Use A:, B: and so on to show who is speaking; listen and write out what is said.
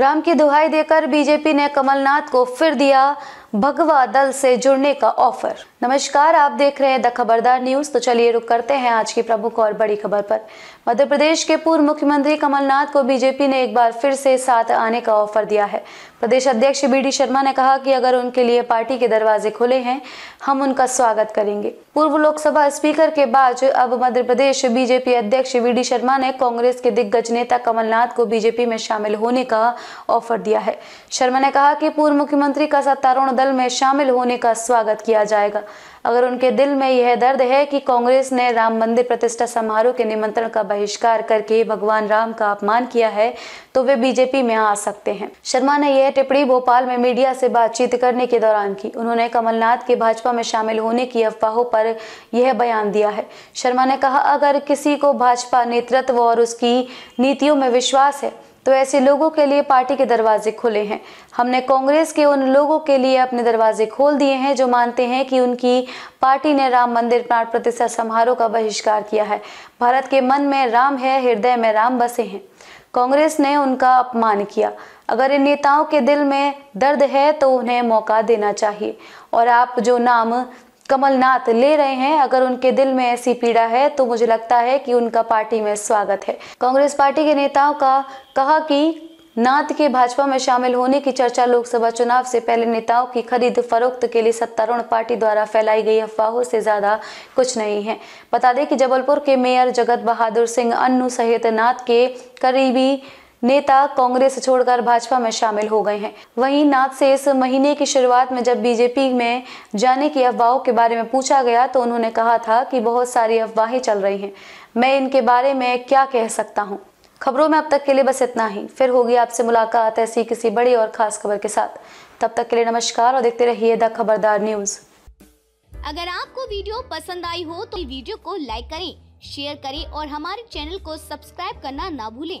A: राम की दुहाई देकर बीजेपी ने कमलनाथ को फिर दिया भगवा दल से जुड़ने का ऑफर नमस्कार आप देख रहे हैं द खबरदार न्यूज तो चलिए रुक करते हैं आज की प्रमुख और बड़ी खबर पर मध्य प्रदेश के पूर्व मुख्यमंत्री कमलनाथ को बीजेपी ने एक बार फिर से साथ आने का ऑफर दिया है प्रदेश अध्यक्ष बी डी शर्मा ने कहा कि अगर उनके लिए पार्टी के दरवाजे खुले हैं हम उनका स्वागत करेंगे पूर्व लोकसभा स्पीकर के बाद अब मध्य प्रदेश बीजेपी अध्यक्ष बी डी शर्मा ने कांग्रेस के दिग्गज नेता कमलनाथ को बीजेपी में शामिल होने का ऑफर दिया है शर्मा ने कहा कि पूर्व मुख्यमंत्री का सत्तारूढ़ दल में शामिल होने का स्वागत किया जाएगा अगर उनके दिल में यह दर्द है कि कांग्रेस ने राम मंदिर प्रतिष्ठा समारोह के निमंत्रण का बहिष्कार करके भगवान राम का अपमान किया है तो वे बीजेपी में आ सकते हैं शर्मा ने यह टिप्पणी भोपाल में मीडिया से बातचीत करने के दौरान की उन्होंने कमलनाथ के भाजपा में शामिल होने की अफवाहों पर यह बयान दिया है शर्मा ने कहा अगर किसी को भाजपा नेतृत्व और उसकी नीतियों में विश्वास है तो ऐसे लोगों के लिए पार्टी के दरवाजे खुले हैं हमने कांग्रेस के उन लोगों के लिए अपने दरवाजे खोल दिए हैं जो मानते हैं कि उनकी पार्टी ने राम मंदिर प्राण प्रतिष्ठा समारोह का बहिष्कार किया है भारत के मन में राम है हृदय में राम बसे हैं कांग्रेस ने उनका अपमान किया अगर इन नेताओं के दिल में दर्द है तो उन्हें मौका देना चाहिए और आप जो नाम कमलनाथ ले रहे हैं अगर उनके दिल में ऐसी पीड़ा है तो मुझे लगता है कि उनका पार्टी में स्वागत है कांग्रेस पार्टी के नेताओं का कहा कि नाथ के भाजपा में शामिल होने की चर्चा लोकसभा चुनाव से पहले नेताओं की खरीद फरोख्त के लिए सत्तारूढ़ पार्टी द्वारा फैलाई गई अफवाहों से ज्यादा कुछ नहीं है बता दें कि जबलपुर के मेयर जगत बहादुर सिंह अन्नू सहित नाथ के करीबी नेता कांग्रेस छोड़कर भाजपा में शामिल हो गए हैं वहीं नाथ से इस महीने की शुरुआत में जब बीजेपी में जाने की अफवाहों के बारे में पूछा गया तो उन्होंने कहा था कि बहुत सारी अफवाहें चल रही हैं मैं इनके बारे में क्या कह सकता हूँ खबरों में अब तक के लिए बस इतना ही फिर होगी आपसे मुलाकात ऐसी किसी बड़ी और खास खबर के साथ तब तक के लिए नमस्कार और देखते रहिए द खबरदार न्यूज
B: अगर आपको वीडियो पसंद आई हो तो वीडियो को लाइक करें शेयर करें और हमारे चैनल को सब्सक्राइब करना ना भूलें